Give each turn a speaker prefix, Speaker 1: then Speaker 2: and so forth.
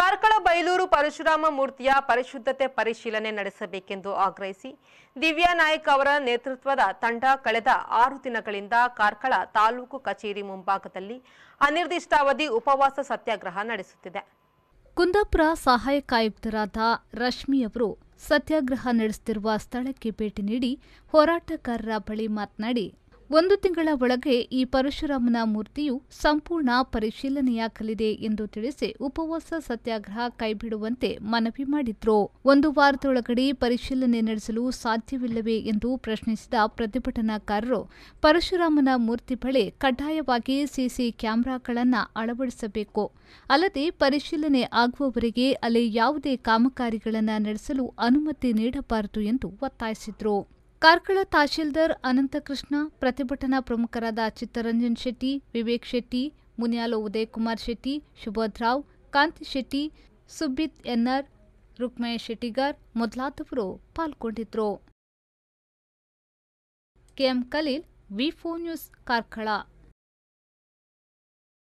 Speaker 1: ಕಾರ್ಕಳ ಬೈಲೂರು ಪರಶುರಾಮ ಮೂರ್ತಿಯ ಪರಿಶುದ್ಧತೆ ಪರಿಶೀಲನೆ ನಡೆಸಬೇಕೆಂದು ಆಗ್ರಹಿಸಿ ದಿವ್ಯಾ ನಾಯಕ್ ಅವರ ನೇತೃತ್ವದ ತಂಡ ಕಳೆದ ಆರು ದಿನಗಳಿಂದ ಕಾರ್ಕಳ ತಾಲೂಕು ಕಚೇರಿ ಮುಂಭಾಗದಲ್ಲಿ ಅನಿರ್ದಿಷ್ಟಾವಧಿ ಉಪವಾಸ ಸತ್ಯಾಗ್ರಹ ನಡೆಸುತ್ತಿದೆ
Speaker 2: ಕುಂದಾಪುರ ಸಹಾಯಕ ಆಯುಕ್ತರಾದ ರಶ್ಮಿಯವರು ಸತ್ಯಾಗ್ರಹ ನಡೆಸುತ್ತಿರುವ ಸ್ಥಳಕ್ಕೆ ಭೇಟಿ ನೀಡಿ ಹೋರಾಟಗಾರರ ಬಳಿ ಮಾತನಾಡಿ ಒಂದು ತಿಂಗಳ ಒಳಗೆ ಈ ಪರಶುರಾಮನ ಮೂರ್ತಿಯು ಸಂಪೂರ್ಣ ಪರಿಶೀಲನೆಯಾಗಲಿದೆ ಎಂದು ತಿಳಿಸಿ ಉಪವಾಸ ಸತ್ಯಾಗ್ರಹ ಕೈಬಿಡುವಂತೆ ಮನವಿ ಮಾಡಿದ್ರು ಒಂದು ವಾರದೊಳಗಡೆ ಪರಿಶೀಲನೆ ನಡೆಸಲು ಸಾಧ್ಯವಿಲ್ಲವೇ ಎಂದು ಪ್ರಶ್ನಿಸಿದ ಪ್ರತಿಭಟನಾಕಾರರು ಪರಶುರಾಮನ ಮೂರ್ತಿ ಬಳಿ ಕಡ್ಡಾಯವಾಗಿ ಸಿಸಿ ಕ್ಯಾಮೆರಾಗಳನ್ನು ಅಳವಡಿಸಬೇಕು ಅಲ್ಲದೆ ಪರಿಶೀಲನೆ ಆಗುವವರೆಗೆ ಅಲ್ಲಿ ಯಾವುದೇ ಕಾಮಗಾರಿಗಳನ್ನು ನಡೆಸಲು ಅನುಮತಿ ನೀಡಬಾರದು ಎಂದು ಒತ್ತಾಯಿಸಿದ್ರು ಕಾರ್ಕಳ ತಹಶೀಲ್ದಾರ್ ಅನಂತಕೃಷ್ಣ ಪ್ರತಿಭಟನಾ ಪ್ರಮುಖರಾದ ಚಿತ್ತರಂಜನ್ ಶೆಟ್ಟಿ ವಿವೇಕ್ ಶೆಟ್ಟಿ ಮುನಿಯಾಲು ಉದಯಕುಮಾರ್ ಶೆಟ್ಟಿ ಸುಬೋಧ್ ರಾವ್ ಕಾಂತಿ ಶೆಟ್ಟಿ ಸುಬ್ಬಿತ್ ಎನ್ಆರ್ ರುಕ್ಮಯ ಶೆಟ್ಟಿಗಾರ್ ಮೊದಲಾದವರು ಪಾಲ್ಗೊಂಡಿದ್ರು KM Khaleel V news Karkala